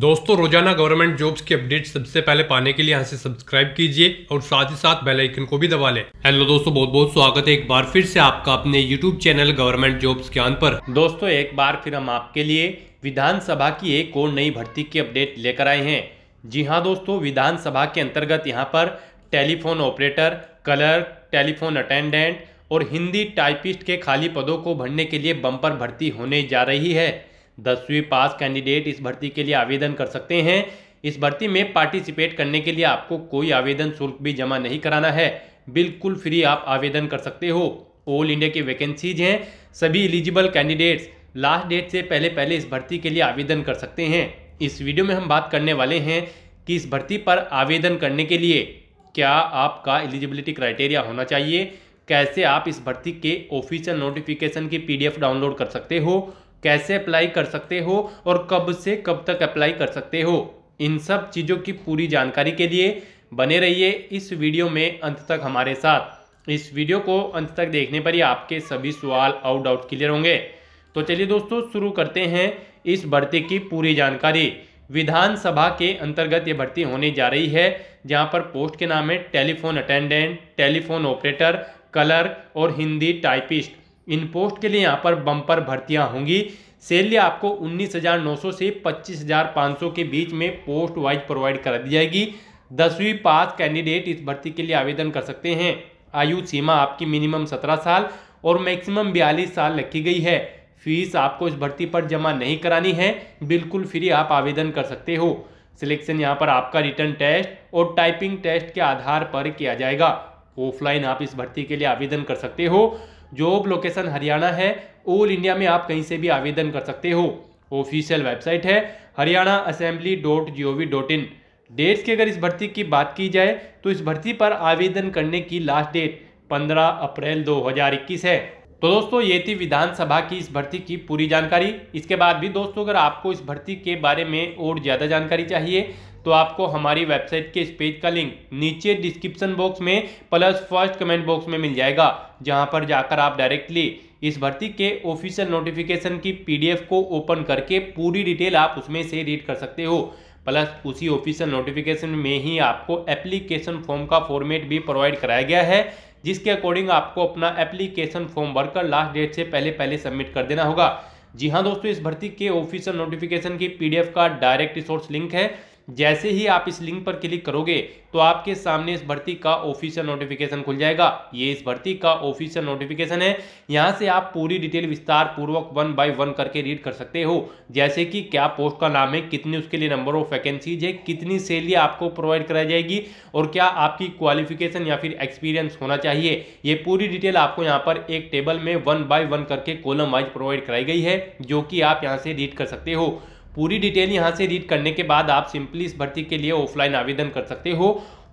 दोस्तों रोजाना government jobs की अपडेट सबसे पहले पाने के लिए यहाँ से सब्सक्राइब कीजिए और साथ ही साथ बेल आइकन को भी दबा लें हेलो दोस्तों बहुत बहुत स्वागत है एक बार फिर से आपका अपने यूट्यूब चैनल गवर्नमेंट जॉब्स के पर दोस्तों एक बार फिर हम आपके लिए विधानसभा की एक और नई भर्ती की अपडेट लेकर आए हैं जी हाँ दोस्तों विधानसभा के अंतर्गत यहाँ पर telephone operator clerk telephone attendant और हिंदी टाइपिस्ट के खाली पदों को भरने के लिए बम्पर भर्ती होने जा रही है दसवीं पास कैंडिडेट इस भर्ती के लिए आवेदन कर सकते हैं इस भर्ती में पार्टिसिपेट करने के लिए आपको कोई आवेदन शुल्क भी जमा नहीं कराना है बिल्कुल फ्री आप आवेदन कर सकते हो ऑल इंडिया की वैकेंसीज हैं सभी एलिजिबल कैंडिडेट्स लास्ट डेट से पहले पहले इस भर्ती के लिए आवेदन कर सकते हैं इस वीडियो में हम बात करने वाले हैं कि इस भर्ती पर आवेदन करने के लिए क्या आपका एलिजिबिलिटी क्राइटेरिया होना चाहिए कैसे आप इस भर्ती के ऑफिशियल नोटिफिकेशन की पीडीएफ डाउनलोड कर सकते हो कैसे अप्लाई कर सकते हो और कब से कब तक अप्लाई कर सकते हो इन सब चीज़ों की पूरी जानकारी के लिए बने रहिए इस वीडियो में अंत तक हमारे साथ इस वीडियो को अंत तक देखने पर ही आपके सभी सवाल आउट डाउट क्लियर होंगे तो चलिए दोस्तों शुरू करते हैं इस भर्ती की पूरी जानकारी विधानसभा के अंतर्गत ये भर्ती होने जा रही है जहाँ पर पोस्ट के नाम है telephone attendant telephone operator clerk और हिंदी टाइपिस्ट इन पोस्ट के लिए यहाँ पर बम्पर भर्तियाँ होंगी सैलरी आपको उन्नीस हज़ार नौ सौ से पच्चीस हज़ार पाँच सौ के बीच में पोस्ट वाइज प्रोवाइड करा दी जाएगी दसवीं पास कैंडिडेट इस भर्ती के लिए आवेदन कर सकते हैं आयु सीमा आपकी मिनिमम सत्रह साल और मैक्सिमम बयालीस साल रखी गई है फीस आपको इस भर्ती पर जमा नहीं करानी है बिल्कुल फ्री आप आवेदन कर सकते हो सिलेक्शन यहाँ पर आपका रिटर्न टेस्ट और टाइपिंग टेस्ट के आधार पर किया जाएगा ऑफलाइन आप इस भर्ती के लिए आवेदन कर सकते हो जॉब लोकेशन हरियाणा है ऑल इंडिया में आप कहीं से भी आवेदन कर सकते हो ऑफिशियल वेबसाइट है Haryana assembly dot G O V dot in dates की अगर इस भर्ती की बात की जाए तो इस भर्ती पर आवेदन करने की लास्ट डेट 15 अप्रैल 2021 है तो दोस्तों ये थी विधानसभा की इस भर्ती की पूरी जानकारी इसके बाद भी दोस्तों अगर आपको इस भर्ती के बारे में और ज़्यादा जानकारी चाहिए तो आपको हमारी वेबसाइट के इस पेज का लिंक नीचे डिस्क्रिप्शन बॉक्स में प्लस फर्स्ट कमेंट बॉक्स में मिल जाएगा जहां पर जाकर आप डायरेक्टली इस भर्ती के ऑफिशियल नोटिफिकेशन की पीडीएफ को ओपन करके पूरी डिटेल आप उसमें से रीड कर सकते हो प्लस उसी ऑफिशियल नोटिफिकेशन में ही आपको एप्लीकेशन फॉर्म का फॉर्मेट भी प्रोवाइड कराया गया है जिसके अकॉर्डिंग आपको अपना एप्लीकेशन फॉर्म भरकर लास्ट डेट से पहले पहले सबमिट कर देना होगा जी हाँ दोस्तों इस भर्ती के ऑफिशियल नोटिफिकेशन की पीडीएफ का डायरेक्ट रिसोर्स लिंक है जैसे ही आप इस लिंक पर क्लिक करोगे तो आपके सामने इस भर्ती का ऑफिशियल नोटिफिकेशन खुल जाएगा ये इस भर्ती का ऑफिशियल नोटिफिकेशन है यहाँ से आप पूरी डिटेल विस्तार पूर्वक वन बाय वन करके रीड कर सकते हो जैसे कि क्या पोस्ट का नाम है कितनी उसके लिए नंबर ऑफ वैकेंसीज है कितनी सैलरी आपको प्रोवाइड कराई जाएगी और क्या आपकी क्वालिफिकेशन या फिर एक्सपीरियंस होना चाहिए ये पूरी डिटेल आपको यहाँ पर एक टेबल में वन बाय वन करके कॉलम वाइज प्रोवाइड कराई गई है जो कि आप यहाँ से रीड कर सकते हो पूरी डिटेल यहाँ से रीड करने के बाद आप सिंपली इस भर्ती के लिए ऑफलाइन आवेदन कर सकते हो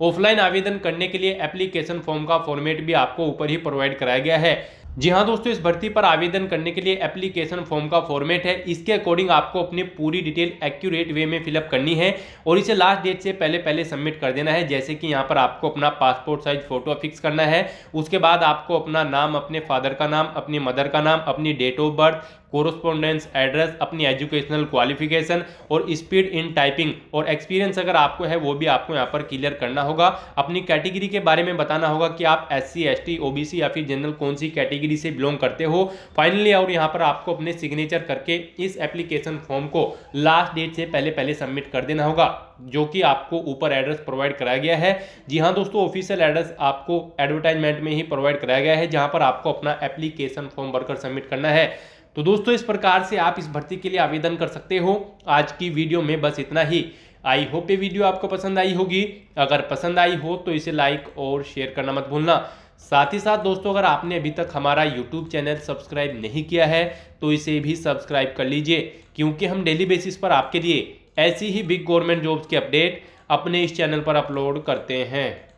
ऑफलाइन आवेदन करने के लिए एप्लीकेशन फॉर्म का फॉर्मेट भी आपको ऊपर ही प्रोवाइड कराया गया है जी हाँ दोस्तों इस भर्ती पर आवेदन करने के लिए एप्लीकेशन फॉर्म का फॉर्मेट है इसके अकॉर्डिंग आपको अपनी पूरी डिटेल एक्यूरेट वे में फिलअप करनी है और इसे लास्ट डेट से पहले पहले सबमिट कर देना है जैसे कि यहाँ पर आपको अपना पासपोर्ट साइज फोटो फिक्स करना है उसके बाद आपको अपना नाम अपने फादर का नाम अपनी मदर का नाम अपनी date of birth correspondence address अपनी एजुकेशनल क्वालिफिकेशन और स्पीड इन टाइपिंग और एक्सपीरियंस अगर आपको है वो भी आपको यहाँ पर क्लियर करना होगा अपनी कैटेगरी के बारे में बताना होगा कि आप एस सी या फिर जनरल कौन सी कैटेगरी कैटेगरी से बिलोंग करते हो फाइनली और यहाँ पर आपको अपने सिग्नेचर करके इस एप्लीकेशन फॉर्म को लास्ट डेट से पहले पहले सबमिट कर देना होगा जो कि आपको ऊपर एड्रेस प्रोवाइड कराया गया है जी हाँ दोस्तों ऑफिशियल एड्रेस आपको एडवर्टाइजमेंट में ही प्रोवाइड कराया गया है जहाँ पर आपको अपना एप्लीकेशन फॉर्म भरकर सबमिट करना है तो दोस्तों इस प्रकार से आप इस भर्ती के लिए आवेदन कर सकते हो आज की वीडियो में बस इतना ही आई होप ये वीडियो आपको पसंद आई होगी अगर पसंद आई हो तो इसे लाइक और शेयर करना मत भूलना साथ ही साथ दोस्तों अगर आपने अभी तक हमारा YouTube चैनल सब्सक्राइब नहीं किया है तो इसे भी सब्सक्राइब कर लीजिए क्योंकि हम डेली बेसिस पर आपके लिए ऐसी ही बिग गवर्नमेंट जॉब्स की अपडेट अपने इस चैनल पर अपलोड करते हैं